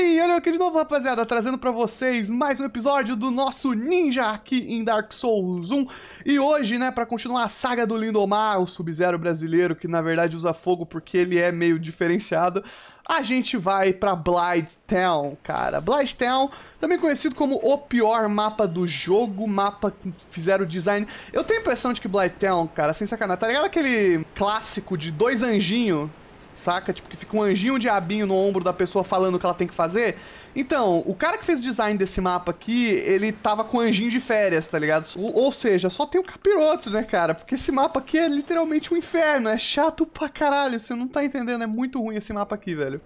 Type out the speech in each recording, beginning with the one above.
aí, olha aqui de novo, rapaziada, trazendo para vocês mais um episódio do nosso Ninja aqui em Dark Souls 1. E hoje, né, para continuar a saga do Lindomar, o Sub-Zero brasileiro, que na verdade usa fogo porque ele é meio diferenciado, a gente vai para Blighttown, cara. Blighttown, também conhecido como o pior mapa do jogo, mapa que fizeram o design. Eu tenho a impressão de que Blighttown, cara, sem sacanagem, tá ligado aquele clássico de dois anjinhos saca? Tipo, que fica um anjinho, um diabinho no ombro da pessoa falando o que ela tem que fazer. Então, o cara que fez o design desse mapa aqui, ele tava com um anjinho de férias, tá ligado? Ou, ou seja, só tem o um capiroto, né, cara? Porque esse mapa aqui é literalmente um inferno, é chato pra caralho, você não tá entendendo, é muito ruim esse mapa aqui, velho.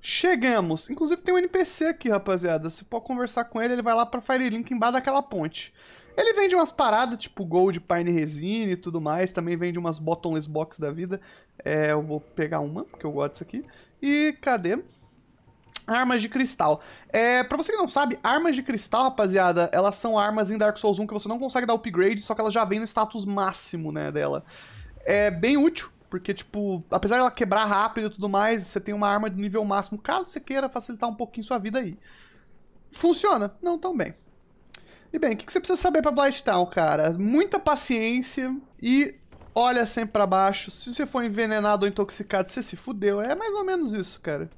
Chegamos. Inclusive tem um NPC aqui, rapaziada. Você pode conversar com ele, ele vai lá pra Firelink embaixo daquela ponte. Ele vende umas paradas, tipo Gold, Pine Resina e tudo mais. Também vende umas Bottomless Box da vida. É, eu vou pegar uma, porque eu gosto disso aqui. E cadê? Armas de cristal. É, pra você que não sabe, armas de cristal, rapaziada, elas são armas em Dark Souls 1 que você não consegue dar upgrade, só que ela já vem no status máximo, né, dela. É bem útil, porque, tipo, apesar dela quebrar rápido e tudo mais, você tem uma arma de nível máximo, caso você queira facilitar um pouquinho sua vida aí. Funciona, não tão bem. E bem, o que você precisa saber pra Blighttown, cara? Muita paciência e olha sempre para baixo. Se você for envenenado ou intoxicado, você se fudeu. É mais ou menos isso, cara.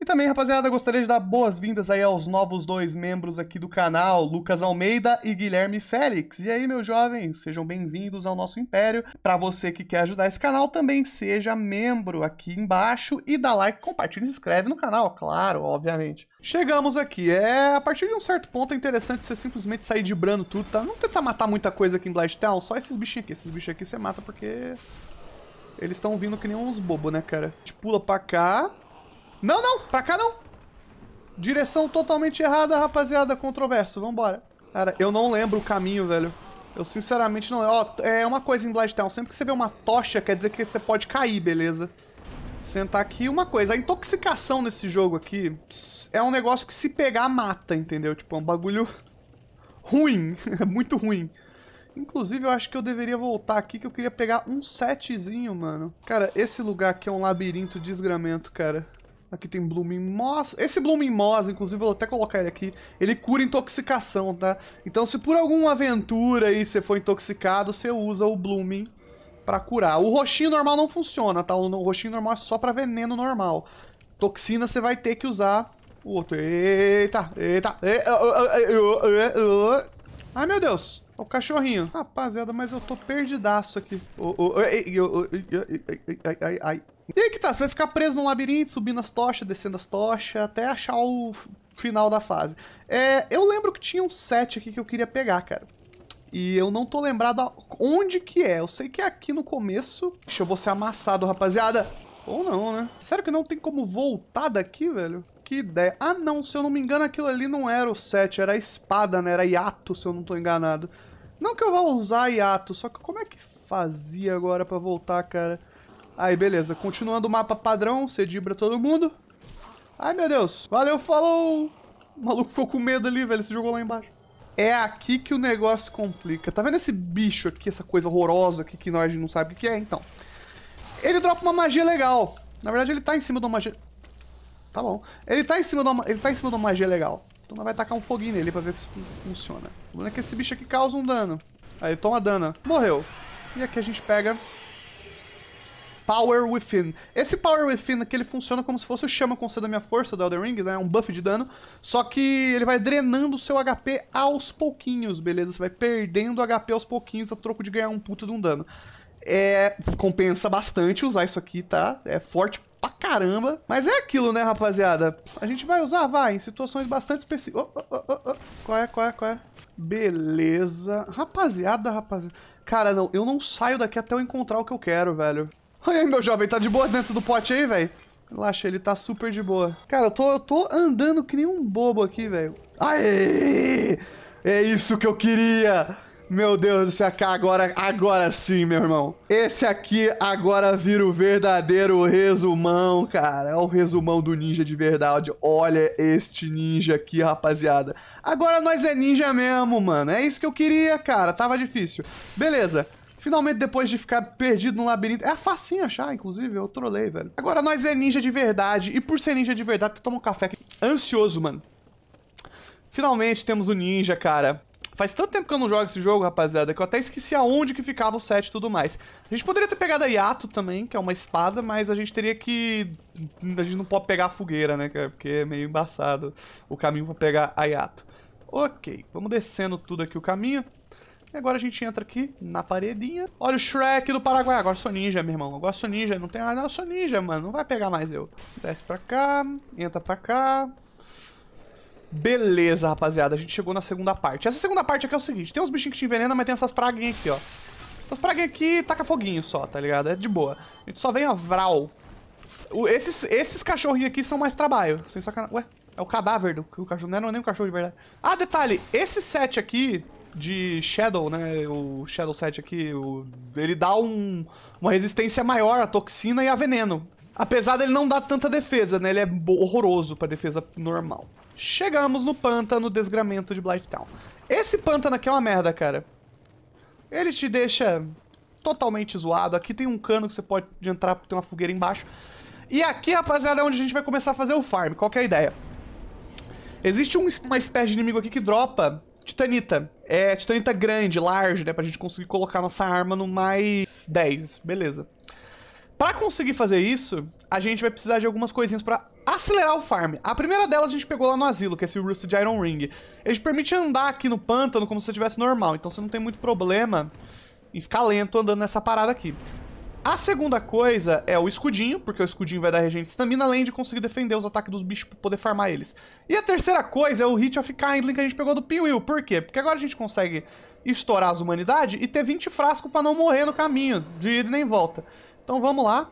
E também, rapaziada, gostaria de dar boas-vindas aí aos novos dois membros aqui do canal, Lucas Almeida e Guilherme Félix. E aí, meus jovens, sejam bem-vindos ao nosso império. Para você que quer ajudar esse canal, também seja membro aqui embaixo e dá like, compartilha e se inscreve no canal, claro, obviamente. Chegamos aqui. É, a partir de um certo ponto é interessante você simplesmente sair de brando tudo, tá? Não tentar matar muita coisa aqui em Blighttown, só esses bichinhos aqui. Esses bichinhos aqui você mata porque eles estão vindo que nem uns bobos, né, cara? A gente pula pra cá. Não, não! Pra cá não! Direção totalmente errada, rapaziada. Controverso. Vambora. Cara, eu não lembro o caminho, velho. Eu sinceramente não... Ó, é uma coisa em Town. Sempre que você vê uma tocha, quer dizer que você pode cair, beleza? Sentar aqui, uma coisa. A intoxicação nesse jogo aqui é um negócio que se pegar, mata, entendeu? Tipo, é um bagulho ruim. É muito ruim. Inclusive, eu acho que eu deveria voltar aqui, que eu queria pegar um setzinho, mano. Cara, esse lugar aqui é um labirinto desgramento, cara. Aqui tem Blooming Moss. Esse Blooming Moss, inclusive, vou até colocar ele aqui. Ele cura intoxicação, tá? Então, se por alguma aventura aí você for intoxicado, você usa o Blooming pra curar. O roxinho normal não funciona, tá? O roxinho normal é só pra veneno normal. Toxina você vai ter que usar o outro. Eita, eita. Ai, meu Deus. o cachorrinho. Rapaziada, mas eu tô perdidaço aqui. Ai, ai, ai. E aí que tá, você vai ficar preso num labirinto, subindo as tochas, descendo as tochas, até achar o final da fase. É, eu lembro que tinha um set aqui que eu queria pegar, cara. E eu não tô lembrado onde que é. Eu sei que é aqui no começo. Deixa eu vou ser é amassado, rapaziada. Ou não, né? Sério que não tem como voltar daqui, velho? Que ideia. Ah, não. Se eu não me engano, aquilo ali não era o set. Era a espada, né? Era hiato, se eu não tô enganado. Não que eu vá usar hiato, só que como é que fazia agora pra voltar, cara? Aí, beleza. Continuando o mapa padrão, cedibra todo mundo. Ai, meu Deus. Valeu, falou! O maluco ficou com medo ali, velho. Se jogou lá embaixo. É aqui que o negócio complica. Tá vendo esse bicho aqui, essa coisa horrorosa aqui que nós não sabe o que é, então? Ele dropa uma magia legal. Na verdade, ele tá em cima de uma magia... Tá bom. Ele tá em cima de uma, ele tá em cima de uma magia legal. Então nós vai tacar um foguinho nele pra ver se funciona. O problema é que esse bicho aqui causa um dano. Aí ele toma dano. Morreu. E aqui a gente pega Power Within. Esse Power Within aqui, ele funciona como se fosse o Chama Concedo da Minha Força do Elden Ring, né? um buff de dano, só que ele vai drenando o seu HP aos pouquinhos, beleza? Você vai perdendo HP aos pouquinhos a troco de ganhar um puto de um dano. É, compensa bastante usar isso aqui, tá? É forte pra caramba. Mas é aquilo, né, rapaziada? A gente vai usar, vai, em situações bastante específicas. Oh, oh, oh, qual é, qual é, qual é? Beleza. Rapaziada, rapaziada. Cara, não, eu não saio daqui até eu encontrar o que eu quero, velho. Olha aí, meu jovem, tá de boa dentro do pote aí, velho? Relaxa, ele tá super de boa. Cara, eu tô, eu tô andando que nem um bobo aqui, velho. Aê! É isso que eu queria! Meu Deus do céu, agora, agora sim, meu irmão. Esse aqui agora vira o verdadeiro resumão, cara. É o resumão do ninja de verdade. Olha este ninja aqui, rapaziada. Agora nós é ninja mesmo, mano. É isso que eu queria, cara. Tava difícil. Beleza. Finalmente, depois de ficar perdido no labirinto. É facinho achar, inclusive. Eu trolei, velho. Agora, nós é ninja de verdade. E por ser ninja de verdade, toma um café aqui. Ansioso, mano. Finalmente temos o ninja, cara. Faz tanto tempo que eu não jogo esse jogo, rapaziada, que eu até esqueci aonde que ficava o set e tudo mais. A gente poderia ter pegado a Yato também, que é uma espada, mas a gente teria que... A gente não pode pegar a fogueira, né, cara? Porque é meio embaçado o caminho pra pegar a Yato. Ok, vamos descendo tudo aqui o caminho. E agora a gente entra aqui na paredinha. Olha o Shrek do Paraguai. Agora sou ninja, meu irmão. Agora sou ninja. Não tem nada. não sou ninja, mano. Não vai pegar mais eu. Desce pra cá. Entra pra cá. Beleza, rapaziada. A gente chegou na segunda parte. Essa segunda parte aqui é o seguinte. Tem uns bichinhos que te envenenam, mas tem essas praguinhas aqui, ó. Essas praguinhas aqui taca foguinho só, tá ligado? É de boa. A gente só vem a Vral. esses, esses cachorrinhos aqui são mais trabalho. Sem sacanagem. Ué, é o cadáver do o cachorro. Não é nem o cachorro de verdade. Ah, detalhe. Esse set aqui de Shadow, né? O Shadow 7 aqui, o, ele dá um, uma resistência maior à toxina e a veneno. Apesar dele não dar tanta defesa, né? Ele é horroroso pra defesa normal. Chegamos no pântano desgramento de Blighttown. Esse pântano aqui é uma merda, cara. Ele te deixa totalmente zoado. Aqui tem um cano que você pode entrar porque tem uma fogueira embaixo. E aqui, rapaziada, é onde a gente vai começar a fazer o farm. Qual é a ideia? Existe um, uma espécie de inimigo aqui que dropa Titanita. É, titanita grande, large, né? Pra gente conseguir colocar nossa arma no mais 10. Beleza. Pra conseguir fazer isso, a gente vai precisar de algumas coisinhas pra acelerar o farm. A primeira delas a gente pegou lá no asilo, que é esse Rusted Iron Ring. Ele te permite andar aqui no pântano como se você estivesse normal, então você não tem muito problema em ficar lento andando nessa parada aqui. A segunda coisa é o escudinho, porque o escudinho vai dar regente estamina, além de conseguir defender os ataques dos bichos pra poder farmar eles. E a terceira coisa é o Hit of Kindling que a gente pegou do Pinwheel. Por quê? Porque agora a gente consegue estourar as humanidades e ter 20 frascos para não morrer no caminho, de ida e nem volta. Então vamos lá.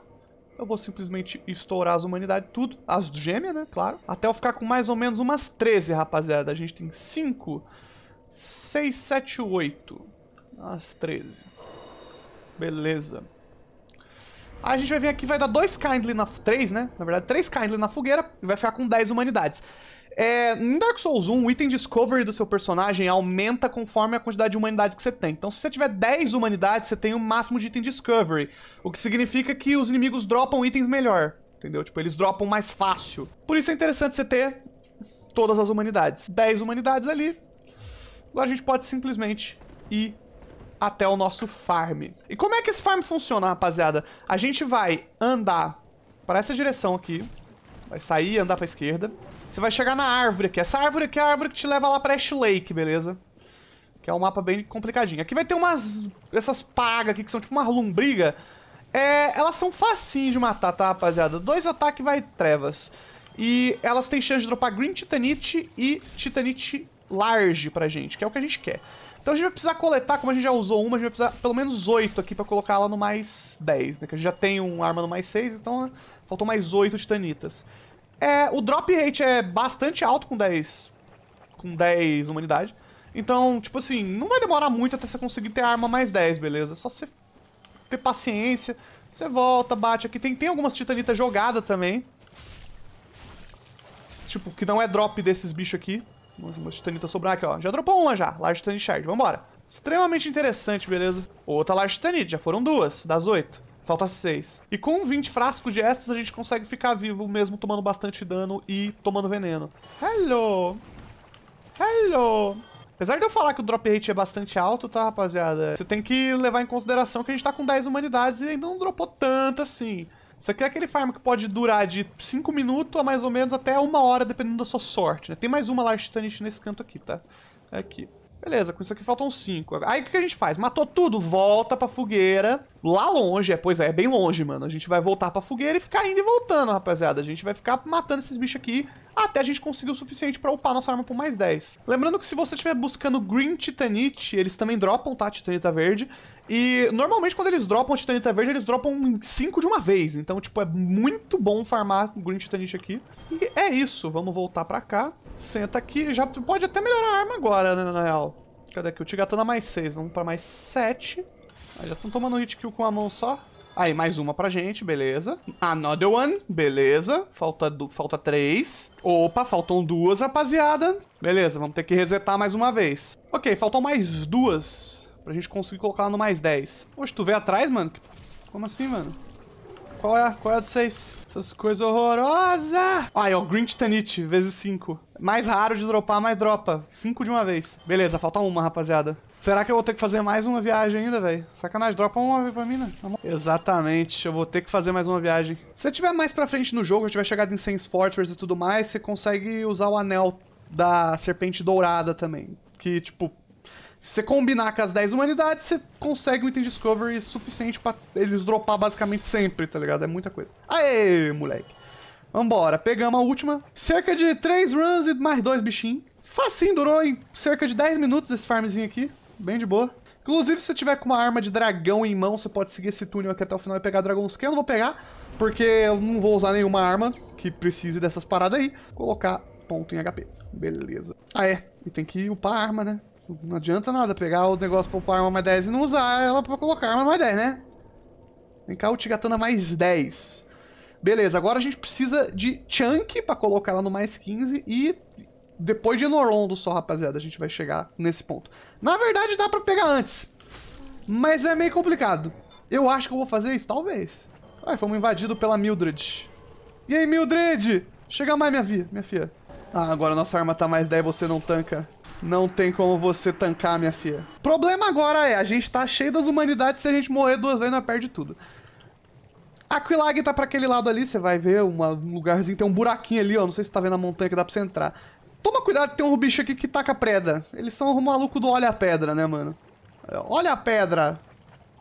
Eu vou simplesmente estourar as humanidades, tudo. As gêmeas, né? Claro. Até eu ficar com mais ou menos umas 13, rapaziada. A gente tem 5, 6, 7, 8. As 13. Beleza. Aí a gente vai vir aqui vai dar dois Kindly na... Três, né? Na verdade, três Kindly na fogueira e vai ficar com 10 humanidades. É, em Dark Souls 1, o item Discovery do seu personagem aumenta conforme a quantidade de humanidade que você tem. Então, se você tiver 10 humanidades, você tem o máximo de item Discovery. O que significa que os inimigos dropam itens melhor. Entendeu? Tipo, eles dropam mais fácil. Por isso é interessante você ter todas as humanidades. 10 humanidades ali. Agora a gente pode simplesmente ir até o nosso farm. E como é que esse farm funciona, rapaziada? A gente vai andar para essa direção aqui, vai sair e andar para esquerda. Você vai chegar na árvore aqui. Essa árvore aqui é a árvore que te leva lá para Ash Lake, beleza? Que é um mapa bem complicadinho. Aqui vai ter umas... Essas pragas aqui que são tipo uma lombriga. É, elas são facinhas de matar, tá, rapaziada? Dois ataques vai trevas. E elas têm chance de dropar Green Titanite e Titanite Large pra gente, que é o que a gente quer. Então a gente vai precisar coletar, como a gente já usou uma, a gente vai precisar pelo menos 8 aqui pra colocar ela no mais 10, né? Que a gente já tem um arma no mais 6, então né? faltou mais 8 titanitas. É, o drop rate é bastante alto com 10, com 10 humanidade. Então, tipo assim, não vai demorar muito até você conseguir ter arma mais 10, beleza? É só você ter paciência, você volta, bate aqui. Tem, tem algumas titanitas jogadas também. Tipo, que não é drop desses bichos aqui. Uma titanita sobrar aqui, ó. Já dropou uma já. Large Titanite Shard. Vambora. Extremamente interessante, beleza? Outra Large Titanite. Já foram duas das oito. Falta seis. E com 20 frascos de Estus, a gente consegue ficar vivo mesmo tomando bastante dano e tomando veneno. Hello! Hello! Apesar de eu falar que o drop rate é bastante alto, tá, rapaziada? Você tem que levar em consideração que a gente tá com 10 humanidades e ainda não dropou tanto assim. Isso aqui é aquele farm que pode durar de 5 minutos a mais ou menos até uma hora, dependendo da sua sorte. Né? Tem mais uma Lartitanite nesse canto aqui, tá? Aqui. Beleza, com isso aqui faltam 5. Aí o que a gente faz? Matou tudo, volta pra fogueira. Lá longe, é, pois é, é bem longe, mano. A gente vai voltar pra fogueira e ficar indo e voltando, rapaziada. A gente vai ficar matando esses bichos aqui até a gente conseguir o suficiente para upar nossa arma por mais 10. Lembrando que se você estiver buscando Green Titanite, eles também dropam, tá? Titanita verde. E normalmente quando eles dropam Titanita verde, eles dropam 5 de uma vez. Então, tipo, é muito bom farmar Green Titanite aqui. E é isso, vamos voltar pra cá. Senta aqui, já pode até melhorar a arma agora, né, na real. Cadê aqui? O Tigatana mais 6, vamos pra mais 7. Ah, já estão tomando hit kill com a mão só. Aí, mais uma pra gente, beleza. Another one, beleza. Falta, do, falta três. Opa, faltam duas, rapaziada. Beleza, vamos ter que resetar mais uma vez. Ok, faltam mais duas pra gente conseguir colocar no mais dez. Poxa, tu veio atrás, mano? Como assim, mano? Qual é a, qual é a de vocês? Essas coisas horrorosas! Aí, ah, ó, é Green Titanite, vezes 5. Mais raro de dropar, mais dropa. 5 de uma vez. Beleza, falta uma, rapaziada. Será que eu vou ter que fazer mais uma viagem ainda, velho? Sacanagem, dropa uma pra mim, né? Exatamente, eu vou ter que fazer mais uma viagem. Se você tiver mais pra frente no jogo, se tiver chegado em Saints Fortress e tudo mais, você consegue usar o anel da Serpente Dourada também. Que, tipo, se você combinar com as 10 humanidades, você consegue um item Discovery suficiente para eles dropar basicamente sempre, tá ligado? É muita coisa. Aê, moleque. Vambora, pegamos a última. Cerca de 3 runs e mais dois bichinhos. Facinho, durou em cerca de 10 minutos esse farmzinho aqui bem de boa. Inclusive, se você tiver com uma arma de dragão em mão, você pode seguir esse túnel aqui até o final e pegar dragões que eu não vou pegar, porque eu não vou usar nenhuma arma que precise dessas paradas aí. Colocar ponto em HP. Beleza. Ah, é. E tem que upar a arma, né? Não adianta nada pegar o negócio pra upar arma mais 10 e não usar ela pra colocar arma mais 10, né? Vem cá, Tigatana mais 10. Beleza, agora a gente precisa de Chunk pra colocar ela no mais 15 e depois de Norondo só, rapaziada, a gente vai chegar nesse ponto. Na verdade, dá pra pegar antes. Mas é meio complicado. Eu acho que eu vou fazer isso, talvez. Ai, fomos invadidos pela Mildred. E aí, Mildred? Chega mais, minha via, minha filha. Ah, agora nossa arma tá mais 10 você não tanca. Não tem como você tancar, minha filha. Problema agora é, a gente tá cheio das humanidades, se a gente morrer duas vezes, nós perde tudo. Aquilag tá pra aquele lado ali, você vai ver um lugarzinho, tem um buraquinho ali, ó. Não sei se tá vendo a montanha que dá pra você entrar. Toma cuidado, tem um bicho aqui que taca pedra. Eles são o maluco do olha a pedra, né, mano? É, olha a pedra!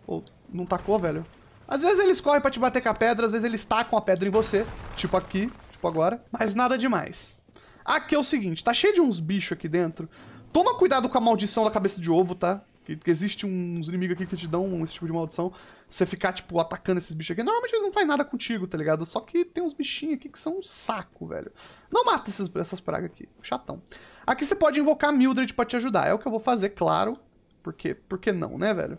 Ou, oh, não tacou, velho? Às vezes eles correm pra te bater com a pedra, às vezes eles tacam a pedra em você. Tipo aqui, tipo agora. Mas nada demais. Aqui é o seguinte, tá cheio de uns bichos aqui dentro. Toma cuidado com a maldição da cabeça de ovo, tá? que, que existe uns inimigos aqui que te dão esse tipo de maldição, você ficar, tipo, atacando esses bichos aqui. Normalmente eles não fazem nada contigo, tá ligado? Só que tem uns bichinhos aqui que são um saco, velho. Não mata esses, essas pragas aqui, chatão. Aqui você pode invocar Mildred pra te ajudar, é o que eu vou fazer, claro. Porque, porque não, né, velho?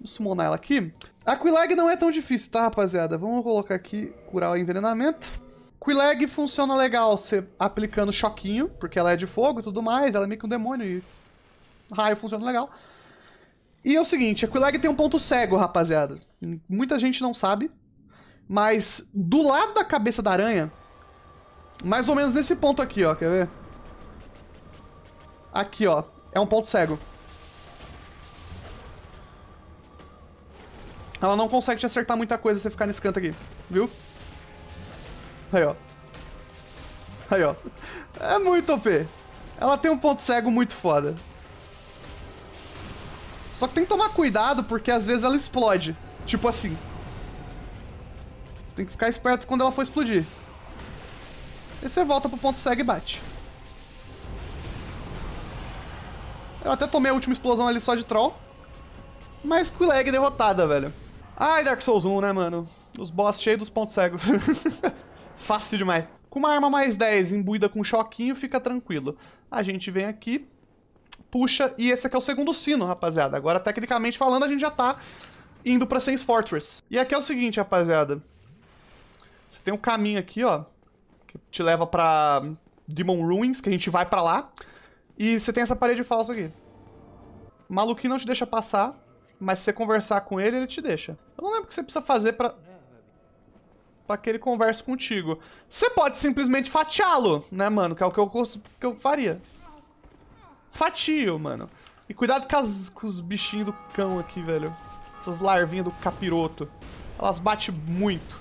Vamos summonar ela aqui. A não é tão difícil, tá, rapaziada? Vamos colocar aqui, curar o envenenamento. Quilag funciona legal você aplicando choquinho, porque ela é de fogo e tudo mais, ela é meio que um demônio e raio funciona legal. E é o seguinte, Aquilag tem um ponto cego, rapaziada. Muita gente não sabe, mas do lado da cabeça da aranha, mais ou menos nesse ponto aqui, ó, quer ver? Aqui, ó, é um ponto cego. Ela não consegue te acertar muita coisa se você ficar nesse canto aqui, viu? Aí, ó. Aí, ó. É muito OP. Ela tem um ponto cego muito foda. Só que tem que tomar cuidado, porque às vezes ela explode. Tipo assim. Você tem que ficar esperto quando ela for explodir. E você volta pro ponto cego e bate. Eu até tomei a última explosão ali só de troll. Mas com lag derrotada, velho. Ai, Dark Souls 1, né, mano? Os boss cheios dos pontos cegos. Fácil demais. Com uma arma mais 10 imbuída com choquinho, fica tranquilo. A gente vem aqui, puxa, e esse aqui é o segundo sino, rapaziada. Agora, tecnicamente falando, a gente já tá indo pra Saints Fortress. E aqui é o seguinte, rapaziada. Você tem um caminho aqui, ó, que te leva pra Demon Ruins, que a gente vai pra lá. E você tem essa parede falsa aqui. O maluquinho não te deixa passar, mas se você conversar com ele, ele te deixa. Eu não lembro o que você precisa fazer pra... Pra que ele converse contigo. Você pode simplesmente fatiá-lo, né, mano? Que é o que eu, que eu faria. Fatio, mano. E cuidado com, as, com os bichinhos do cão aqui, velho. Essas larvinhas do capiroto. Elas batem muito.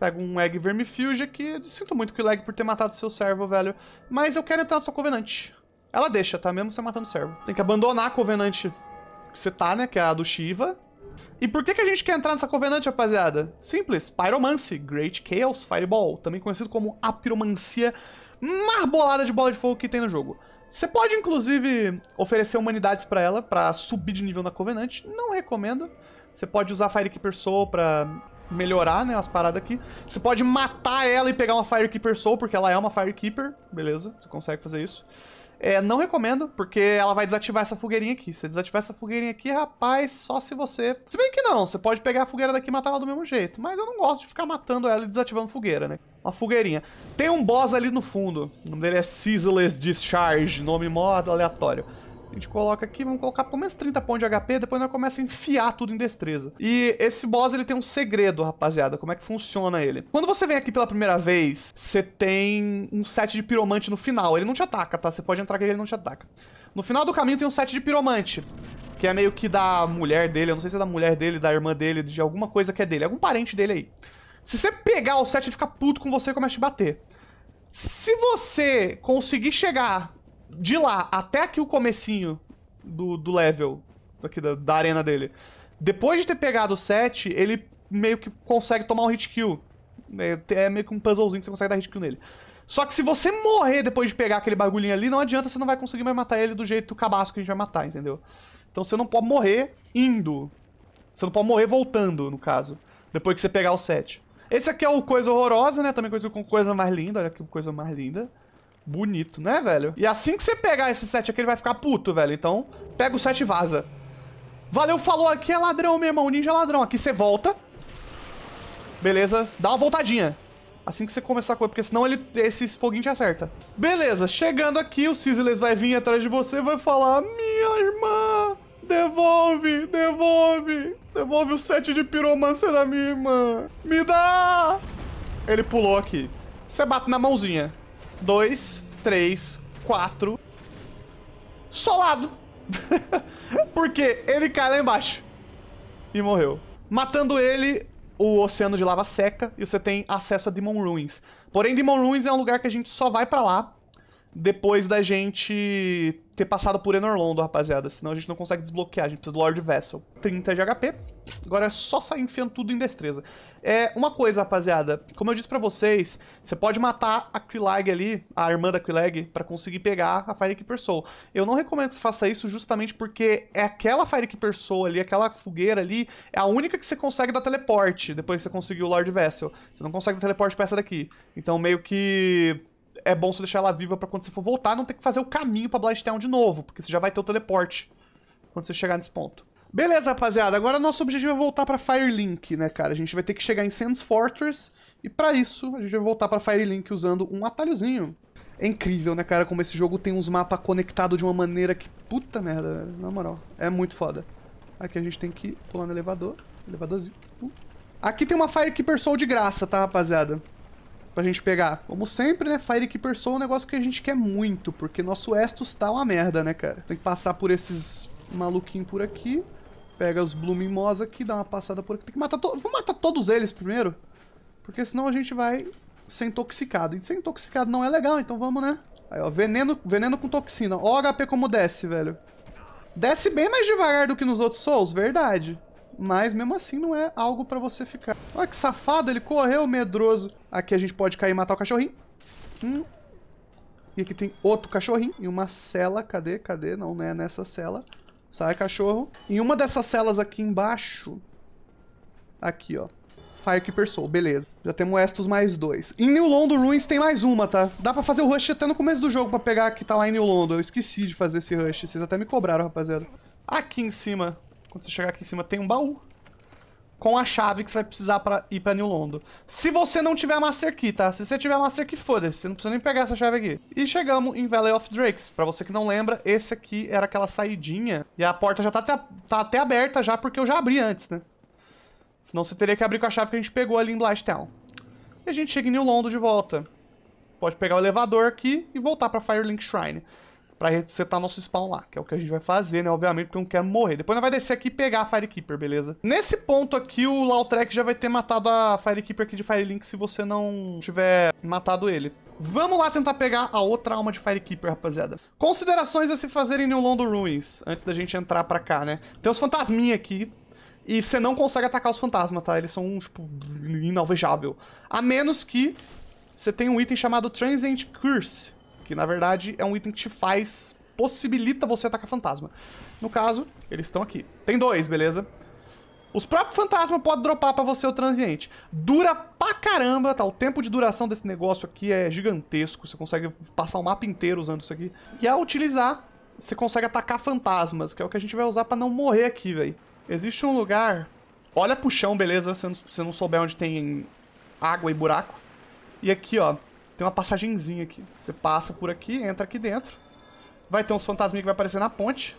Pega um egg vermifuge aqui. Sinto muito que o Egg por ter matado seu servo, velho. Mas eu quero entrar na sua covenante. Ela deixa, tá? Mesmo você matando o servo. Tem que abandonar a covenante que você tá, né? Que é a do Shiva. E por que, que a gente quer entrar nessa covenante, rapaziada? Simples. Pyromancy. Great Chaos Fireball. Também conhecido como a piromancia marbolada de bola de fogo que tem no jogo. Você pode, inclusive, oferecer humanidades para ela, para subir de nível na Covenant. Não recomendo. Você pode usar Firekeeper Soul pra melhorar, né, as paradas aqui. Você pode matar ela e pegar uma Firekeeper Soul, porque ela é uma Firekeeper. Beleza, você consegue fazer isso. É, não recomendo, porque ela vai desativar essa fogueirinha aqui. Se desativar essa fogueirinha aqui, rapaz, só se você... Se bem que não, você pode pegar a fogueira daqui e matar ela do mesmo jeito. Mas eu não gosto de ficar matando ela e desativando fogueira, né? Uma fogueirinha. Tem um boss ali no fundo. O nome dele é Ceaseless Discharge, nome mó aleatório gente coloca aqui, vamos colocar pelo menos 30 pontos de HP, depois nós começa a enfiar tudo em destreza. E esse boss, ele tem um segredo, rapaziada, como é que funciona ele. Quando você vem aqui pela primeira vez, você tem um set de piromante no final. Ele não te ataca, tá? Você pode entrar aqui e ele não te ataca. No final do caminho tem um set de piromante. Que é meio que da mulher dele, eu não sei se é da mulher dele, da irmã dele, de alguma coisa que é dele, algum parente dele aí. Se você pegar o set, ele fica puto com você e começa a te bater. Se você conseguir chegar de lá até aqui o comecinho do, do level, aqui da, da arena dele, depois de ter pegado o 7, ele meio que consegue tomar um hit kill. É, é meio que um puzzlezinho que você consegue dar hit kill nele. Só que se você morrer depois de pegar aquele bagulhinho ali, não adianta, você não vai conseguir mais matar ele do jeito do cabaço que a gente vai matar, entendeu? Então você não pode morrer indo. Você não pode morrer voltando, no caso. Depois que você pegar o 7. Esse aqui é o Coisa Horrorosa, né? Também coisa com coisa mais linda. Olha que coisa mais linda bonito, né, velho? E assim que você pegar esse set aqui, ele vai ficar puto, velho. Então, pega o set e vaza. Valeu, falou. Aqui é ladrão, meu irmão. Ninja é ladrão. Aqui você volta. Beleza, dá uma voltadinha. Assim que você começar a correr, porque senão ele, esse foguinho te acerta. Beleza, chegando aqui, o Sizzles vai vir atrás de você e vai falar... Minha irmã, devolve, devolve. Devolve o set de piromância da minha irmã. Me dá! Ele pulou aqui. Você bate na mãozinha dois, três, quatro. Solado! Porque ele cai lá embaixo. E morreu. Matando ele, o oceano de lava seca e você tem acesso a Demon Ruins. Porém, Demon Ruins é um lugar que a gente só vai para lá depois da gente ter passado por Enorlondo, rapaziada. Senão a gente não consegue desbloquear. A gente precisa do Lord Vessel. 30 de HP. Agora é só sair enfiando tudo em destreza. É, uma coisa, rapaziada. Como eu disse pra vocês, você pode matar a Quilag ali, a irmã da Quilag, pra conseguir pegar a Firekeeper Soul. Eu não recomendo que você faça isso justamente porque é aquela Firekeeper Soul ali, aquela fogueira ali, é a única que você consegue dar teleporte depois que você conseguiu o Lord Vessel. Você não consegue o teleporte pra essa daqui. Então meio que é bom você deixar ela viva para quando você for voltar, não ter que fazer o caminho pra Blighttown de novo, porque você já vai ter o teleporte quando você chegar nesse ponto. Beleza, rapaziada, agora nosso objetivo é voltar pra Firelink, né, cara? A gente vai ter que chegar em Sands Fortress, e para isso a gente vai voltar pra Firelink usando um atalhozinho. É incrível, né, cara, como esse jogo tem uns mapas conectados de uma maneira que... Puta merda, na moral, é muito foda. Aqui a gente tem que pular no elevador, elevadorzinho. Uh. Aqui tem uma Firekeeper Soul de graça, tá, rapaziada? pra gente pegar. Como sempre, né? Firekeeper Soul é um negócio que a gente quer muito, porque nosso Estus tá uma merda, né, cara? Tem que passar por esses maluquinhos por aqui. Pega os Blooming Moss aqui, dá uma passada por aqui. Tem que matar todos. vou matar todos eles primeiro. Porque senão a gente vai ser intoxicado. E ser intoxicado não é legal, então vamos, né? Aí, ó, veneno, veneno com toxina. Ó o HP como desce, velho. Desce bem mais devagar do que nos outros Souls, verdade mas mesmo assim não é algo para você ficar. Olha que safado, ele correu medroso. Aqui a gente pode cair e matar o cachorrinho. Hum. E aqui tem outro cachorrinho e uma cela. Cadê? Cadê? Não, não é nessa cela. Sai, cachorro. Em uma dessas celas aqui embaixo... Aqui, ó. Firekeeper Soul, beleza. Já temos Estus mais dois. Em New London Ruins tem mais uma, tá? Dá pra fazer o rush até no começo do jogo pra pegar que tá lá em New London. Eu esqueci de fazer esse rush. Vocês até me cobraram, rapaziada. Aqui em cima quando você chegar aqui em cima, tem um baú. Com a chave que você vai precisar pra ir pra New Londo. Se você não tiver a Master Key, tá? Se você tiver a Master Key, foda-se. Você não precisa nem pegar essa chave aqui. E chegamos em Valley of Drakes. Pra você que não lembra, esse aqui era aquela saidinha. E a porta já tá até, tá até aberta já, porque eu já abri antes, né? Senão você teria que abrir com a chave que a gente pegou ali em Blasttown. E a gente chega em New Londo de volta. Pode pegar o elevador aqui e voltar pra Firelink Shrine pra resetar nosso spawn lá, que é o que a gente vai fazer, né, obviamente, porque eu não quero morrer. Depois nós vai descer aqui e pegar a Firekeeper, beleza? Nesse ponto aqui, o Lautrec já vai ter matado a Firekeeper aqui de Firelink se você não tiver matado ele. Vamos lá tentar pegar a outra alma de Firekeeper, rapaziada. Considerações a se fazer em New Londo Ruins, antes da gente entrar pra cá, né? Tem os fantasminha aqui, e você não consegue atacar os fantasmas, tá? Eles são, tipo, inalvejável. A menos que você tenha um item chamado Transient Curse, que na verdade é um item que te faz, possibilita você atacar fantasma. No caso, eles estão aqui. Tem dois, beleza? Os próprios fantasmas podem dropar pra você o transiente. Dura pra caramba, tá? O tempo de duração desse negócio aqui é gigantesco. Você consegue passar o mapa inteiro usando isso aqui. E ao utilizar, você consegue atacar fantasmas, que é o que a gente vai usar pra não morrer aqui, velho. Existe um lugar... Olha pro chão, beleza? Se você não souber onde tem água e buraco. E aqui, ó, tem uma passagenzinha aqui. Você passa por aqui, entra aqui dentro. Vai ter uns fantasminhas que vai aparecer na ponte.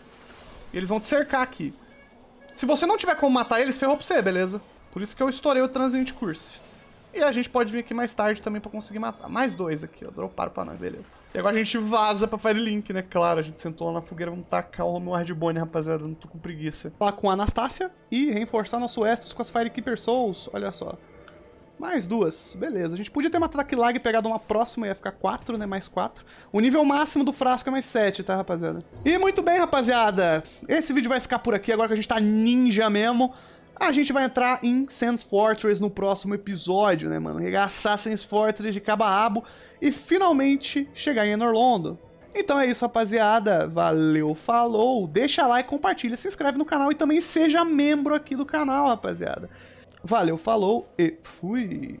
E eles vão te cercar aqui. Se você não tiver como matar eles, ferrou pra você, beleza? Por isso que eu estourei o Transient Curse. E a gente pode vir aqui mais tarde também pra conseguir matar. Mais dois aqui, ó. Droparam pra nós, beleza. E agora a gente vaza pra Firelink, né? Claro, a gente sentou lá na fogueira, vamos tacar o meu Hardbone, rapaziada. Não tô com preguiça. Falar com a Anastácia e reforçar nosso Estus com as Firekeeper Souls. Olha só. Mais duas, beleza. A gente podia ter matado a e pegado uma próxima, ia ficar quatro, né? Mais quatro. O nível máximo do frasco é mais sete, tá, rapaziada? E muito bem, rapaziada. Esse vídeo vai ficar por aqui, agora que a gente tá ninja mesmo. A gente vai entrar em Sands Fortress no próximo episódio, né, mano? Regaçar Sands Fortress de cabo a rabo e finalmente chegar em Enorlondo. Então é isso, rapaziada. Valeu, falou. Deixa lá e compartilha, se inscreve no canal e também seja membro aqui do canal, rapaziada. Valeu, falou e fui!